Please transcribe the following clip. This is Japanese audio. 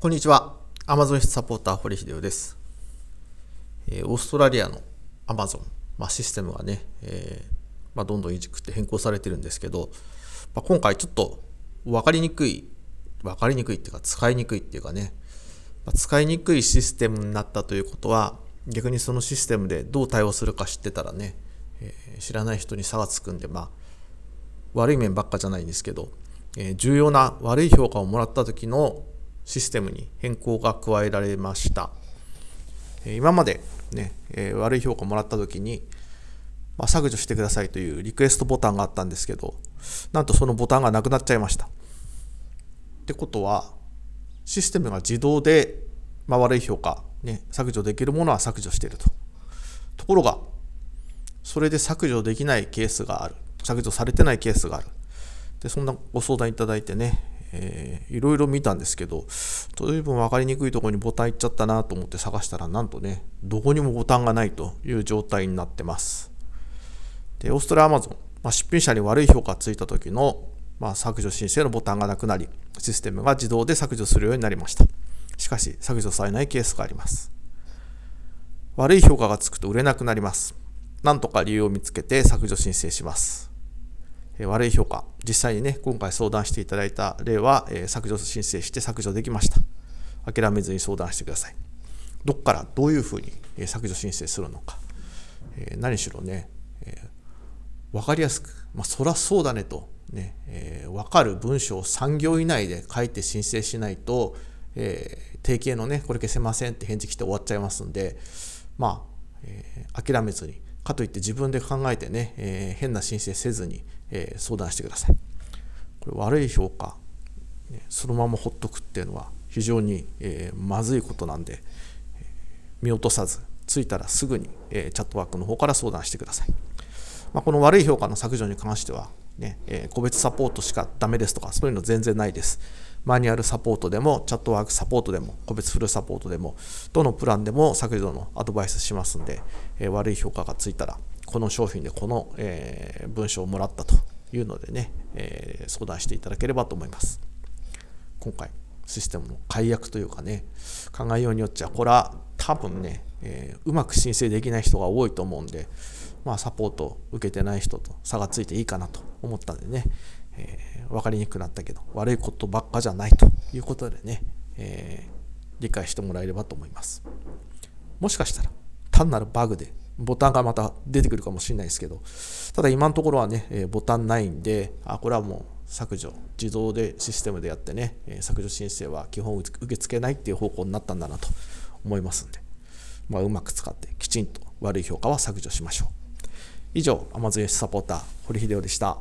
こんにちは。アマゾンサポーター、堀秀夫です。えオーストラリアのアマゾン、まあ、システムがね、えー、まあ、どんどんいじくって変更されてるんですけど、まあ、今回ちょっと分かりにくい、分かりにくいっていうか、使いにくいっていうかね、まあ、使いにくいシステムになったということは、逆にそのシステムでどう対応するか知ってたらね、えー、知らない人に差がつくんで、まあ、悪い面ばっかじゃないんですけど、え重要な悪い評価をもらった時のシステムに変更が加えられました。今までね、え悪い評価もらった時に、まあ、削除してくださいというリクエストボタンがあったんですけど、なんとそのボタンがなくなっちゃいました。ってことは、システムが自動で、まあ、悪い評価、ね、削除できるものは削除していると。ところが、それで削除できないケースがある。削除されてないケースがある。で、そんなご相談いただいてね、えいろいろ見たんですけど、随分分かりにくいところにボタンいっちゃったなと思って探したら、なんとね、どこにもボタンがないという状態になってます。で、オーストラリアアマゾン、まあ、出品者に悪い評価ついた時の、まあ、削除申請のボタンがなくなり、システムが自動で削除するようになりました。しかし、削除されないケースがあります。悪い評価がつくと売れなくなります。なんとか理由を見つけて削除申請します。悪い評価、実際にね、今回相談していただいた例は、え削除申請して削除できました。諦めずに相談してください。どっからどういうふうに削除申請するのか。え何しろね、え分かりやすく、まあ、そらそうだねとね、えー、分かる文章を3行以内で書いて申請しないと、えー、定型のねこれ消せませんって返事来て終わっちゃいますんでまあ、えー、諦めずにかといって自分で考えてね、えー、変な申請せずに、えー、相談してください。これ悪い評価、そのままほっとくっていうのは非常に、えー、まずいことなんで、見落とさず、着いたらすぐに、えチャットワークの方から相談してください。まあ、この悪い評価の削除に関してはね、え個別サポートしかダメですとか、そういうの全然ないです。マニュアルサポートでも、チャットワークサポートでも、個別フルサポートでも、どのプランでも削除のアドバイスしますんで、えー、悪い評価がついたら、この商品でこの、えー、文章をもらったというのでね、えー、相談していただければと思います。今回、システムの解約というかね、考えようによっちゃ、これは多分ね、えうまく申請できない人が多いと思うんで、まあ、サポートを受けてない人と差がついていいかなと思ったんでね、えー分かりにくくなったけど悪いことばっかじゃないということでね、えー、理解してもらえればと思いますもしかしたら単なるバグでボタンがまた出てくるかもしれないですけどただ今のところはね、えー、ボタンないんであこれはもう削除自動でシステムでやってね、え削除申請は基本受け付けないっていう方向になったんだなと思いますんで、まあ、うまく使ってきちんと悪い評価は削除しましょう以上 Amazon サポーター堀秀夫でした